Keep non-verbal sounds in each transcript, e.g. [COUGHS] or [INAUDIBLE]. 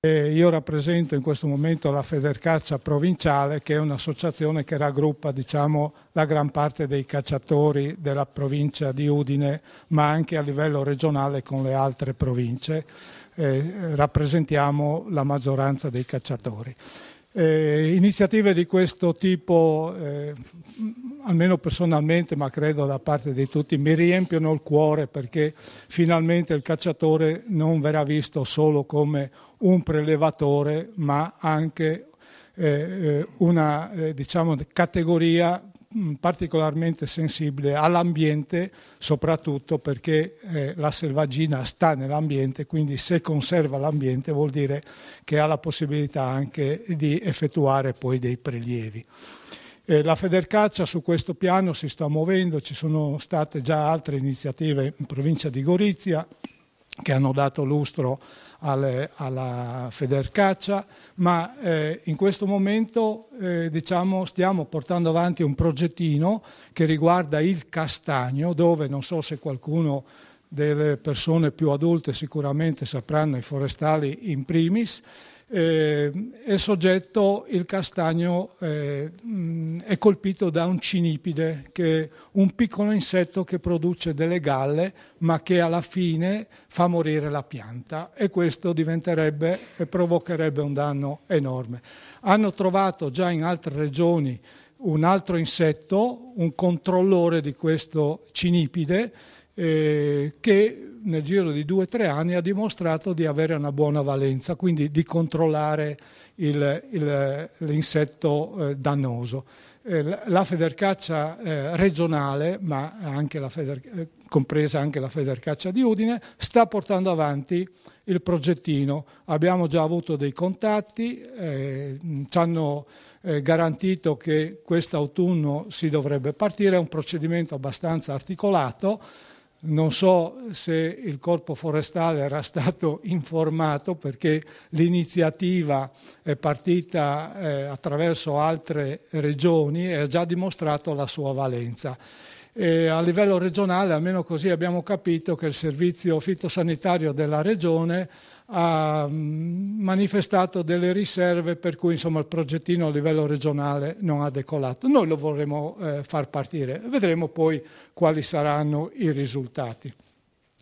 E io rappresento in questo momento la Federcaccia provinciale, che è un'associazione che raggruppa diciamo, la gran parte dei cacciatori della provincia di Udine, ma anche a livello regionale con le altre province. Eh, rappresentiamo la maggioranza dei cacciatori. Eh, iniziative di questo tipo, eh, almeno personalmente, ma credo da parte di tutti, mi riempiono il cuore perché finalmente il cacciatore non verrà visto solo come un un prelevatore, ma anche eh, eh una eh, diciamo, categoria mm, particolarmente sensibile all'ambiente, soprattutto perché eh, la selvaggina sta nell'ambiente, quindi se conserva l'ambiente vuol dire che ha la possibilità anche di effettuare poi dei prelievi. Eh, la Federcaccia su questo piano si sta muovendo, ci sono state già altre iniziative in provincia di Gorizia, che hanno dato lustro alle, alla Federcaccia, ma eh, in questo momento eh, diciamo, stiamo portando avanti un progettino che riguarda il castagno, dove non so se qualcuno delle persone più adulte sicuramente sapranno i forestali in primis, eh, è soggetto, il castagno eh, è colpito da un cinipide, che è un piccolo insetto che produce delle galle ma che alla fine fa morire la pianta e questo diventerebbe e provocherebbe un danno enorme. Hanno trovato già in altre regioni un altro insetto, un controllore di questo cinipide, eh, che nel giro di due o tre anni ha dimostrato di avere una buona valenza, quindi di controllare il, il, l'insetto eh, dannoso. Eh, la federcaccia eh, regionale, ma anche feder, eh, compresa anche la federcaccia di Udine, sta portando avanti il progettino. Abbiamo già avuto dei contatti, eh, ci hanno eh, garantito che quest'autunno si dovrebbe partire, è un procedimento abbastanza articolato non so se il corpo forestale era stato [LAUGHS] informato perché l'iniziativa è partita eh, attraverso altre regioni e ha già dimostrato la sua valenza. E a livello regionale, almeno così abbiamo capito che il servizio fitosanitario della regione ha mm, manifestato delle riserve per cui insomma, il progettino a livello regionale non ha decolato. Noi lo vorremmo eh, far partire, vedremo poi quali saranno i risultati.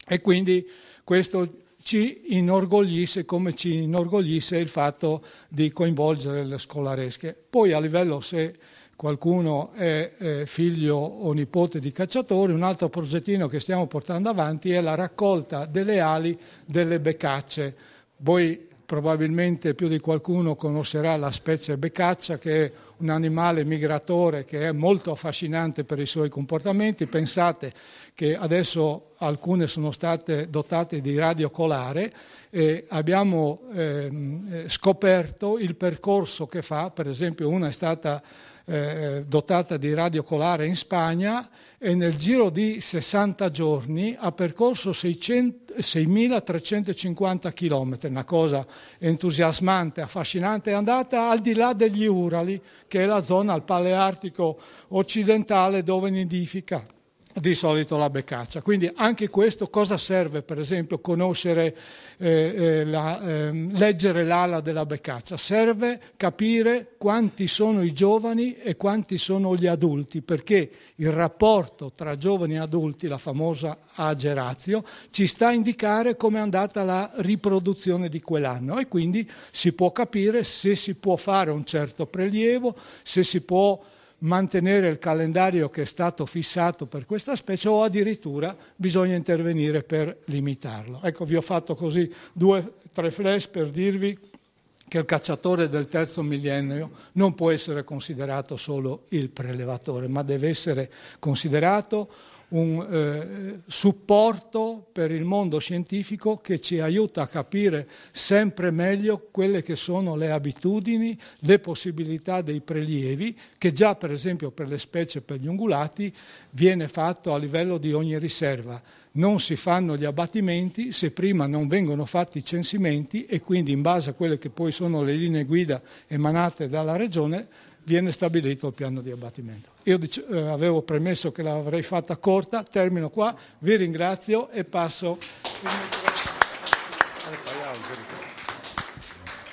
E quindi questo ci inorgoglisse come ci inorgoglisse il fatto di coinvolgere le scolaresche. Poi a livello se qualcuno è figlio o nipote di cacciatori, un altro progettino che stiamo portando avanti è la raccolta delle ali delle beccacce. Voi probabilmente più di qualcuno conoscerà la specie beccaccia che è un animale migratore che è molto affascinante per i suoi comportamenti. Pensate che adesso alcune sono state dotate di radiocolare e abbiamo ehm, eh, scoperto il percorso che fa, per esempio una è stata eh, dotata di radiocolare in Spagna e nel giro di 60 giorni ha percorso 600, 6.350 km, una cosa entusiasmante, affascinante, è andata al di là degli Urali, che è la zona al paleartico occidentale dove nidifica di solito la beccaccia. Quindi anche questo cosa serve, per esempio, conoscere, eh, eh la, eh, leggere l'ala della beccaccia? Serve capire quanti sono i giovani e quanti sono gli adulti, perché il rapporto tra giovani e adulti, la famosa Agerazio, ci sta a indicare come è andata la riproduzione di quell'anno e quindi si può capire se si può fare un certo prelievo, se si può mantenere il calendario che è stato fissato per questa specie o addirittura bisogna intervenire per limitarlo. Ecco, vi ho fatto così due, o tre flash per dirvi che il cacciatore del terzo millennio non può essere considerato solo il prelevatore, ma deve essere considerato un eh, supporto per il mondo scientifico che ci aiuta a capire sempre meglio quelle che sono le abitudini, le possibilità dei prelievi, che già per esempio per le specie, per gli ungulati, viene fatto a livello di ogni riserva. Non si fanno gli abbattimenti se prima non vengono fatti i censimenti e quindi in base a quelle che poi sono le linee guida emanate dalla Regione viene stabilito il piano di abbattimento. Io dice, eh, avevo premesso che l'avrei fatta corta, termino qua, vi ringrazio e passo.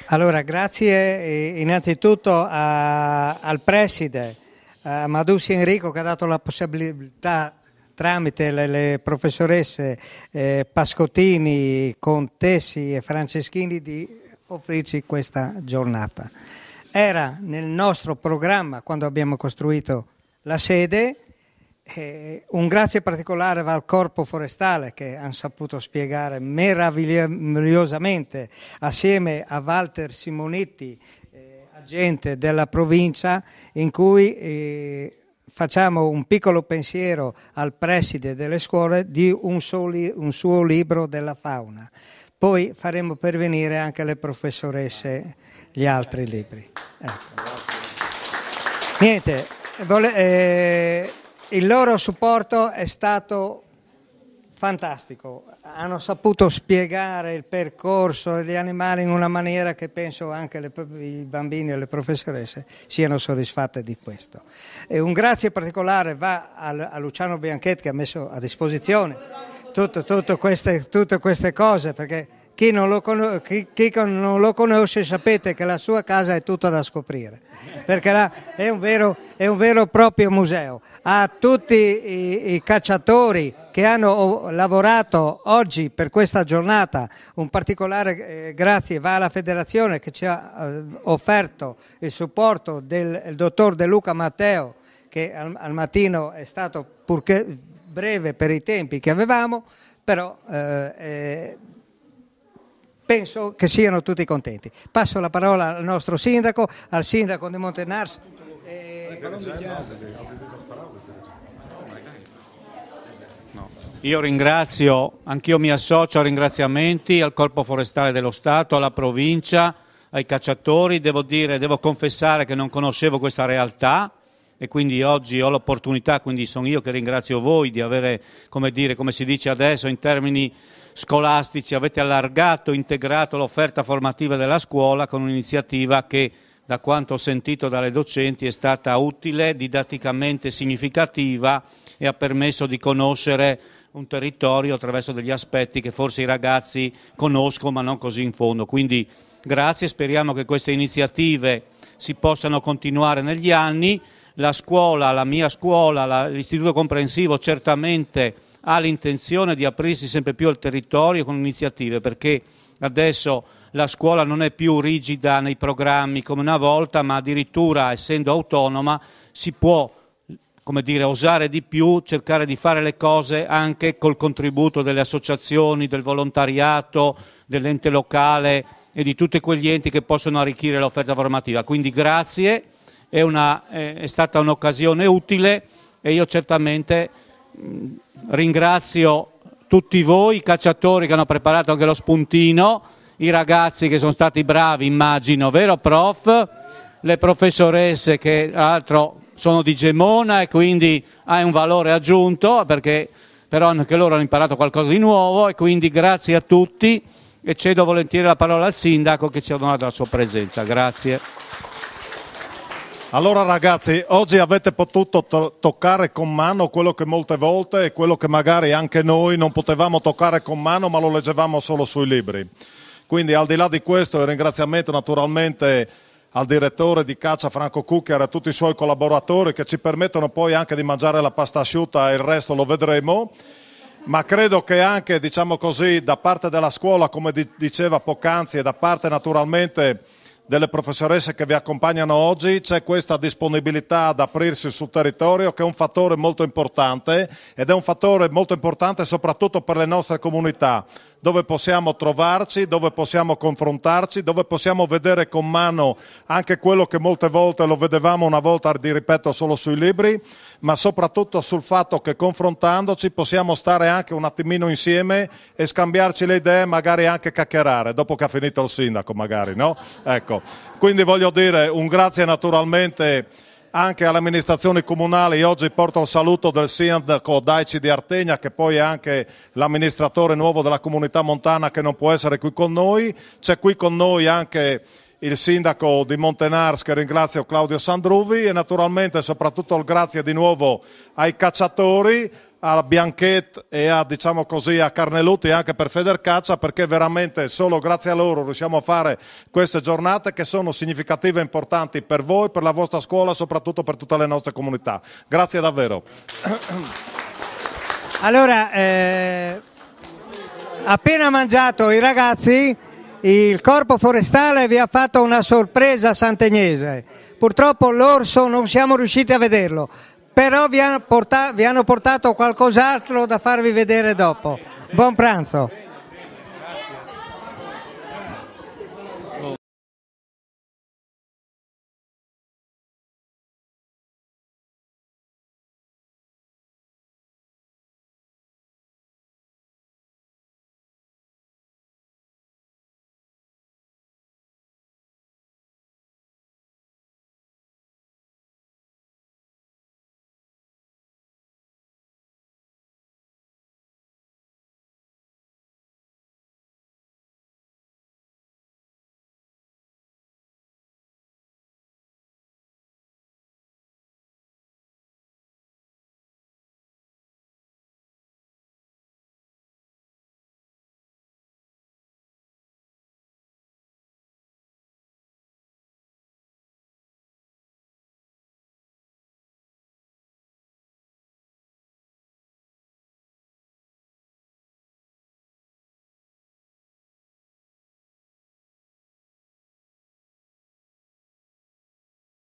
Allora, grazie innanzitutto a, eh, al preside, a eh, Madussi Enrico che ha dato la possibilità tramite le, le professoresse eh, Pascottini, Contessi e Franceschini di offrirci questa giornata era nel nostro programma quando abbiamo costruito la sede. Eh, un grazie particolare va al corpo forestale che hanno saputo spiegare meravigliosamente assieme a Walter Simonetti, eh, agente della provincia, in cui eh, facciamo un piccolo pensiero al preside delle scuole di un suo, un suo libro della fauna. Poi faremo pervenire anche alle professoresse gli altri libri. Ecco. Niente, vole- eh, il loro supporto è stato fantastico, hanno saputo spiegare il percorso degli animali in una maniera che penso anche le, i bambini e le professoresse siano soddisfatte di questo. E un grazie particolare va a, a Luciano Bianchetti che ha messo a disposizione tutte queste, tutte queste cose perché chi non, lo, con... chi, chi non lo conosce sapete che la sua casa è tutta da scoprire, perché là è, un vero, è, vero, e proprio museo. A tutti i, i cacciatori che hanno lavorato oggi per questa giornata, un particolare eh, grazie va alla federazione che ci ha eh, offerto il supporto del il dottor De Luca Matteo che al, al mattino è stato purché breve per i tempi che avevamo, però eh, penso che siano tutti contenti. Passo la parola al nostro sindaco, al sindaco di Montenars. Eh, io ringrazio, anch'io mi associo a ringraziamenti al Corpo Forestale dello Stato, alla provincia, ai cacciatori. Devo dire, devo confessare che non conoscevo questa realtà e quindi oggi ho l'opportunità, quindi sono io che ringrazio voi di avere, come dire, come si dice adesso in termini scolastici, avete allargato, integrato l'offerta formativa della scuola con un'iniziativa che da quanto ho sentito dalle docenti è stata utile, didatticamente significativa e ha permesso di conoscere un territorio attraverso degli aspetti che forse i ragazzi conoscono ma non così in fondo. Quindi grazie, speriamo che queste iniziative si possano continuare negli anni. La scuola, la mia scuola, l'istituto comprensivo certamente ha l'intenzione di aprirsi sempre più al territorio con iniziative perché adesso la scuola non è più rigida nei programmi come una volta, ma addirittura essendo autonoma si può come dire, osare di più, cercare di fare le cose anche col contributo delle associazioni, del volontariato, dell'ente locale e di tutti quegli enti che possono arricchire l'offerta formativa. Quindi grazie, è, una, è stata un'occasione utile e io certamente ringrazio tutti voi, i cacciatori che hanno preparato anche lo spuntino, i ragazzi che sono stati bravi, immagino, vero prof? Le professoresse che tra l'altro sono di Gemona e quindi hai un valore aggiunto perché però anche loro hanno imparato qualcosa di nuovo e quindi grazie a tutti e cedo volentieri la parola al sindaco che ci ha donato la sua presenza. Grazie. Allora ragazzi, oggi avete potuto to toccare con mano quello che molte volte e quello che magari anche noi non potevamo toccare con mano ma lo leggevamo solo sui libri. Quindi al di là di questo il ringraziamento naturalmente al direttore di caccia Franco Cucchiar e a tutti i suoi collaboratori che ci permettono poi anche di mangiare la pasta asciutta e il resto lo vedremo. Ma credo che anche, diciamo così, da parte della scuola, come diceva poc'anzi, e da parte naturalmente delle professoresse che vi accompagnano oggi, c'è questa disponibilità ad aprirsi sul territorio che è un fattore molto importante ed è un fattore molto importante soprattutto per le nostre comunità dove possiamo trovarci, dove possiamo confrontarci, dove possiamo vedere con mano anche quello che molte volte lo vedevamo una volta, di ripeto, solo sui libri, ma soprattutto sul fatto che confrontandoci possiamo stare anche un attimino insieme e scambiarci le idee, magari anche chiacchierare, dopo che ha finito il sindaco magari, no? Ecco, quindi voglio dire un grazie naturalmente anche all'amministrazione comunale. Io oggi porto un saluto del sindaco Daici di Artegna, che poi è anche l'amministratore nuovo della comunità montana che non può essere qui con noi. C'è qui con noi anche il sindaco di Montenars che ringrazio Claudio Sandruvi e naturalmente soprattutto il grazie di nuovo ai cacciatori a Bianchetti e a, diciamo così, a Carneluti e anche per Federcaccia perché veramente solo grazie a loro riusciamo a fare queste giornate che sono significative e importanti per voi, per la vostra scuola, e soprattutto per tutte le nostre comunità. Grazie davvero. [COUGHS] Allora, eh, appena mangiato i ragazzi, il corpo forestale vi ha fatto una sorpresa santegnese. Purtroppo l'orso non siamo riusciti a vederlo, però vi hanno portato, vi hanno portato qualcos'altro da farvi vedere dopo. Buon pranzo.